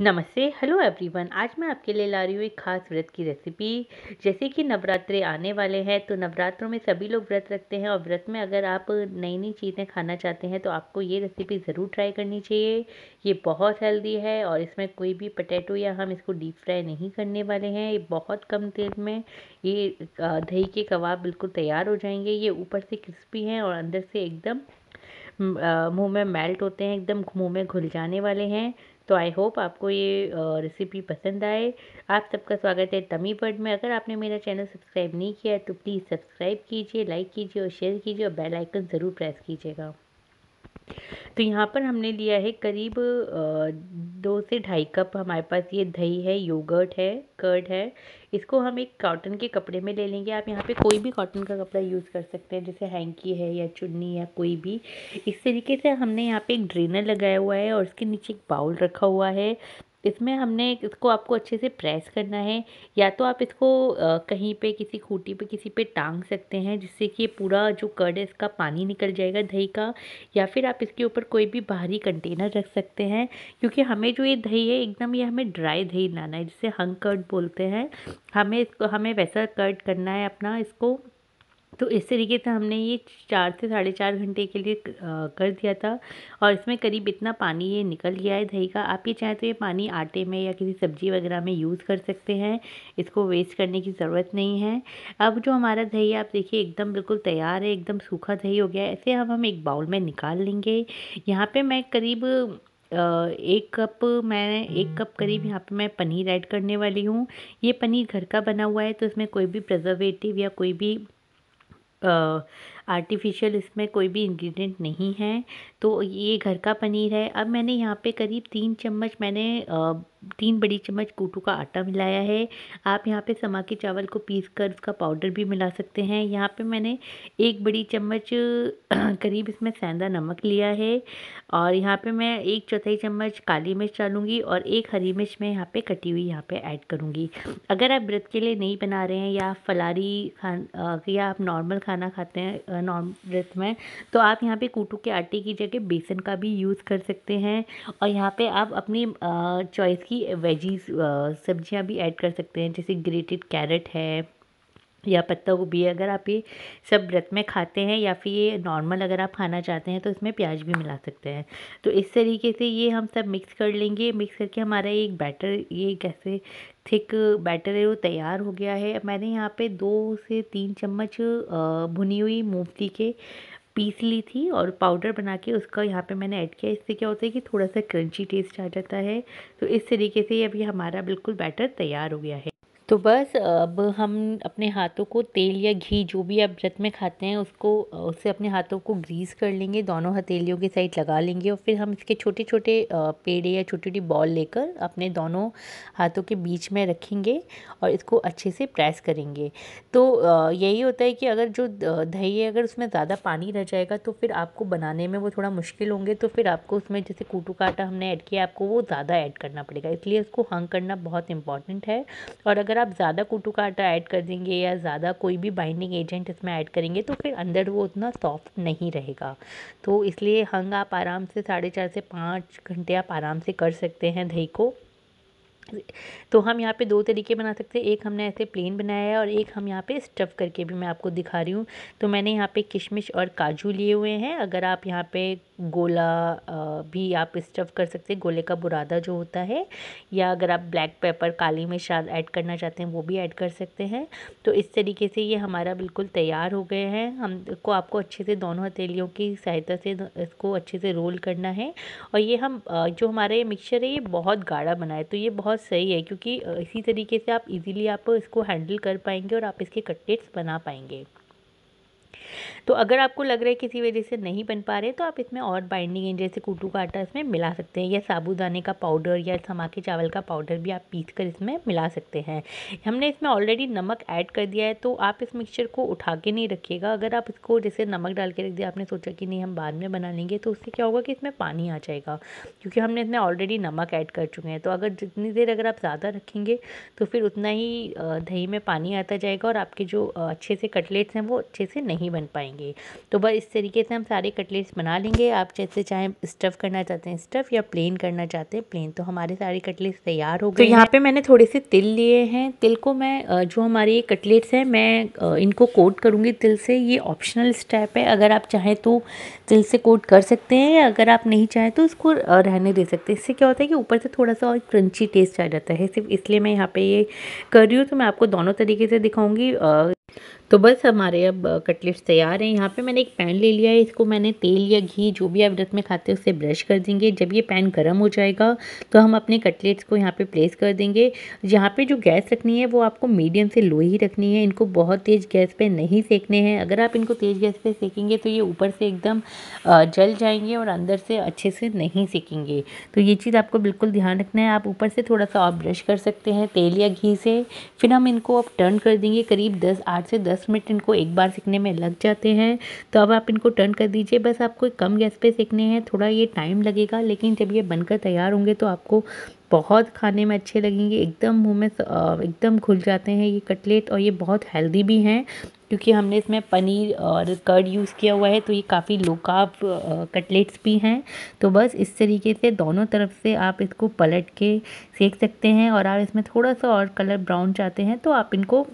नमस्ते hello everyone आज मैं आपके लिए ला रही हूँ एक खास व्रत की रेसिपी जैसे कि नवरात्रे आने वाले हैं तो नवरात्रों में सभी लोग व्रत रखते हैं और व्रत में अगर आप नई नई चीज़ें खाना चाहते हैं तो आपको ये रेसिपी ज़रूर ट्राई करनी चाहिए ये बहुत हेल्दी है और इसमें कोई भी पटेटो या हम इसको डीप फ्राई नहीं करने वाले हैं ये बहुत कम तेल में ये दही के कबाब बिल्कुल तैयार हो जाएंगे ये ऊपर से क्रिस्पी हैं और अंदर से एकदम मुँह में मेल्ट होते हैं एकदम मुँह में घुल जाने वाले हैं तो आई होप आपको ये रेसिपी पसंद आए आप सबका स्वागत है तमी बर्ड में अगर आपने मेरा चैनल सब्सक्राइब नहीं किया है तो प्लीज़ सब्सक्राइब कीजिए लाइक कीजिए और शेयर कीजिए और बेल आइकन ज़रूर प्रेस कीजिएगा तो यहाँ पर हमने लिया है करीब दो से ढाई कप हमारे पास ये दही है योगर्ट है कर्ड है इसको हम एक कॉटन के कपड़े में ले लेंगे आप यहाँ पे कोई भी कॉटन का कपड़ा यूज़ कर सकते हैं जैसे हैंकी है या चुन्नी या कोई भी इस तरीके से हमने यहाँ पे एक ड्रेनर लगाया हुआ है और उसके नीचे एक बाउल रखा हुआ है इसमें हमने इसको आपको अच्छे से प्रेस करना है या तो आप इसको कहीं पे किसी खूटी पे किसी पे टांग सकते हैं जिससे कि पूरा जो कर्ड है इसका पानी निकल जाएगा दही का या फिर आप इसके ऊपर कोई भी बाहरी कंटेनर रख सकते हैं क्योंकि हमें जो ये दही है एकदम ये हमें ड्राई दही लाना है जिसे हंग कर्ड बोलते हैं हमें इसको हमें वैसा कर्ड करना है अपना इसको तो इस तरीके से हमने ये चार से साढ़े चार घंटे के लिए कर दिया था और इसमें करीब इतना पानी ये निकल गया है दही का आप ये चाहें तो ये पानी आटे में या किसी सब्जी वगैरह में यूज़ कर सकते हैं इसको वेस्ट करने की ज़रूरत नहीं है अब जो हमारा दही आप देखिए एकदम बिल्कुल तैयार है एकदम सूखा दही हो गया है ऐसे हम हम एक बाउल में निकाल लेंगे यहाँ पर मैं करीब एक कप मैं एक कप करीब यहाँ पे मैं पनीर ऐड करने वाली हूँ ये पनीर घर का बना हुआ है तो इसमें कोई भी प्रजर्वेटिव या कोई भी uh आर्टिफिशियल इसमें कोई भी इंग्रेडिएंट नहीं है तो ये घर का पनीर है अब मैंने यहाँ पे करीब तीन चम्मच मैंने तीन बड़ी चम्मच कूटू का आटा मिलाया है आप यहाँ पे समा के चावल को पीस कर उसका पाउडर भी मिला सकते हैं यहाँ पे मैंने एक बड़ी चम्मच करीब इसमें सेंधा नमक लिया है और यहाँ पे मैं एक चौथाई चम्मच काली मिर्च डालूँगी और एक हरी मिर्च मैं यहाँ पे कटी हुई यहाँ पे ऐड करूँगी अगर आप व्रत के लिए नहीं बना रहे हैं या फलारी खान या आप नॉर्मल खाना खाते हैं नॉर्म व्रत में तो आप यहाँ पे कूटू के आटे की जगह बेसन का भी यूज़ कर सकते हैं और यहाँ पे आप अपनी चॉइस की वेजीज सब्जियाँ भी ऐड कर सकते हैं जैसे ग्रेटेड कैरेट है या पत्ता गोभी अगर आप ये सब व्रत में खाते हैं या फिर ये नॉर्मल अगर आप खाना चाहते हैं तो इसमें प्याज भी मिला सकते हैं तो इस तरीके से ये हम सब मिक्स कर लेंगे मिक्स करके हमारा एक बैटर ये कैसे थिक बैटर है वो तैयार हो गया है मैंने यहाँ पे दो से तीन चम्मच भुनी हुई मूंगफली के पीस ली थी और पाउडर बना के उसका यहाँ पे मैंने ऐड किया इससे क्या होता है कि थोड़ा सा क्रंची टेस्ट आ जाता है तो इस तरीके से अभी हमारा बिल्कुल बैटर तैयार हो गया है तो बस अब हम अपने हाथों को तेल या घी जो भी आप व्रत में खाते हैं उसको उससे अपने हाथों को ग्रीस कर लेंगे दोनों हथेलियों के साइड लगा लेंगे और फिर हम इसके छोटे छोटे पेड़े या छोटी छोटी बॉल लेकर अपने दोनों हाथों के बीच में रखेंगे और इसको अच्छे से प्रेस करेंगे तो यही होता है कि अगर जो दही है अगर उसमें ज़्यादा पानी रह जाएगा तो फिर आपको बनाने में वो थोड़ा मुश्किल होंगे तो फिर आपको उसमें जैसे कूटू का आटा हमने ऐड किया आपको वो ज़्यादा ऐड करना पड़ेगा इसलिए उसको हंग करना बहुत इंपॉर्टेंट है और अगर अगर आप ज़्यादा कुटू का आटा ऐड कर देंगे या ज़्यादा कोई भी बाइंडिंग एजेंट इसमें ऐड करेंगे तो फिर अंदर वो उतना सॉफ्ट नहीं रहेगा तो इसलिए हंग आप आराम से साढ़े चार से पाँच घंटे आप आराम से कर सकते हैं दही को तो हम यहाँ पे दो तरीके बना सकते हैं एक हमने ऐसे प्लेन बनाया है और एक हम यहाँ पे स्टफ़ करके भी मैं आपको दिखा रही हूँ तो मैंने यहाँ पे किशमिश और काजू लिए हुए हैं अगर आप यहाँ पे गोला भी आप स्टफ़ कर सकते हैं गोले का बुरादा जो होता है या अगर आप ब्लैक पेपर काली मिर्च ऐड करना चाहते हैं वो भी ऐड कर सकते हैं तो इस तरीके से ये हमारा बिल्कुल तैयार हो गए हैं हम को आपको अच्छे से दोनों हथेलियों की सहायता से इसको अच्छे से रोल करना है और ये हम जो हमारा ये मिक्सचर है ये बहुत गाढ़ा बना है तो ये बहुत बहुत सही है क्योंकि इसी तरीके से आप इजीली आप इसको हैंडल कर पाएंगे और आप इसके कटलेट्स बना पाएंगे तो अगर आपको लग रहा है किसी वजह से नहीं बन पा रहे तो आप इसमें और बाइंडिंग एजेंट जैसे कुटू का आटा इसमें मिला सकते हैं या साबूदाने का पाउडर या समाके चावल का पाउडर भी आप पीस कर इसमें मिला सकते हैं हमने इसमें ऑलरेडी नमक ऐड कर दिया है तो आप इस मिक्सचर को उठा के नहीं रखिएगा अगर आप इसको जैसे नमक डाल के रख दिया आपने सोचा कि नहीं हम बाद में बना लेंगे तो उससे क्या होगा कि इसमें पानी आ जाएगा क्योंकि हमने इसमें ऑलरेडी नमक ऐड कर चुके हैं तो अगर जितनी देर अगर आप ज़्यादा रखेंगे तो फिर उतना ही दही में पानी आता जाएगा और आपके जो अच्छे से कटलेट्स हैं वो अच्छे से नहीं नहीं बन पाएंगे तो बस इस तरीके से हम सारे कटलेट्स बना लेंगे आप जैसे चाहे स्टफ़ करना चाहते हैं स्टफ़ या प्लेन करना चाहते हैं प्लेन तो हमारे सारे कटलेट्स तैयार हो तो गए तो यहाँ पर मैंने थोड़े से तिल लिए हैं तिल को मैं जो हमारे कटलेट्स हैं मैं इनको कोट करूँगी तिल से ये ऑप्शनल स्टेप है अगर आप चाहें तो तिल से कोट कर सकते हैं अगर आप नहीं चाहें तो उसको रहने दे सकते हैं इससे क्या होता है कि ऊपर से थोड़ा सा और क्रंची टेस्ट आ जाता है सिर्फ इसलिए मैं यहाँ पे ये कर रही हूँ तो मैं आपको दोनों तरीके से दिखाऊंगी तो बस हमारे अब कटलेट्स तैयार हैं यहाँ पे मैंने एक पैन ले लिया है इसको मैंने तेल या घी जो भी आप रस में खाते हैं उससे ब्रश कर देंगे जब ये पैन गर्म हो जाएगा तो हम अपने कटलेट्स को यहाँ पे प्लेस कर देंगे यहाँ पे जो गैस रखनी है वो आपको मीडियम से लो ही रखनी है इनको बहुत तेज़ गैस पर नहीं सेकने हैं अगर आप इनको तेज़ गैस पर सेकेंगे तो ये ऊपर से एकदम जल जाएंगे और अंदर से अच्छे से नहीं सेकेंगे तो ये चीज़ आपको बिल्कुल ध्यान रखना है आप ऊपर से थोड़ा सा और ब्रश कर सकते हैं तेल या घी से फिर हम इनको अब टर्न कर देंगे करीब दस आठ से दस दस मिनट इनको एक बार सीखने में लग जाते हैं तो अब आप इनको टर्न कर दीजिए बस आपको कम गैस पे सीखने हैं थोड़ा ये टाइम लगेगा लेकिन जब ये बनकर तैयार होंगे तो आपको बहुत खाने में अच्छे लगेंगे एकदम मुंह में एकदम खुल जाते हैं ये कटलेट और ये बहुत हेल्दी भी हैं क्योंकि हमने इसमें पनीर और कर्ड यूज़ किया हुआ है तो ये काफ़ी लो कटलेट्स भी हैं तो बस इस तरीके से दोनों तरफ से आप इसको पलट के सेक सकते हैं और आप इसमें थोड़ा सा और कलर ब्राउन चाहते हैं तो आप इनको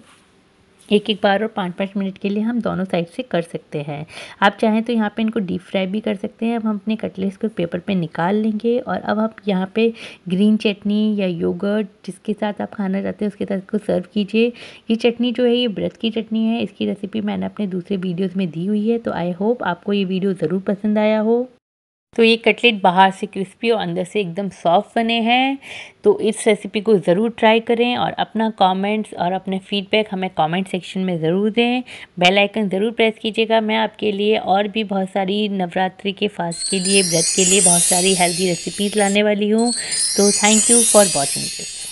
एक एक बार और पाँच पाँच मिनट के लिए हम दोनों साइड से कर सकते हैं आप चाहें तो यहाँ पे इनको डीप फ्राई भी कर सकते हैं अब हम अपने कटलेट्स को पेपर पे निकाल लेंगे और अब आप यहाँ पे ग्रीन चटनी या योगर्ट जिसके साथ आप खाना चाहते हैं उसके साथ को सर्व कीजिए ये चटनी जो है ये व्रत की चटनी है इसकी रेसिपी मैंने अपने दूसरे वीडियोज़ में दी हुई है तो आई होप आपको ये वीडियो ज़रूर पसंद आया हो तो ये कटलेट बाहर से क्रिस्पी और अंदर से एकदम सॉफ्ट बने हैं तो इस रेसिपी को ज़रूर ट्राई करें और अपना कमेंट्स और अपने फीडबैक हमें कमेंट सेक्शन में ज़रूर दें बेल आइकन ज़रूर प्रेस कीजिएगा मैं आपके लिए और भी बहुत सारी नवरात्रि के फास्ट के लिए व्रत के लिए बहुत सारी हेल्दी रेसिपीज़ लाने वाली हूँ तो thank you for watching this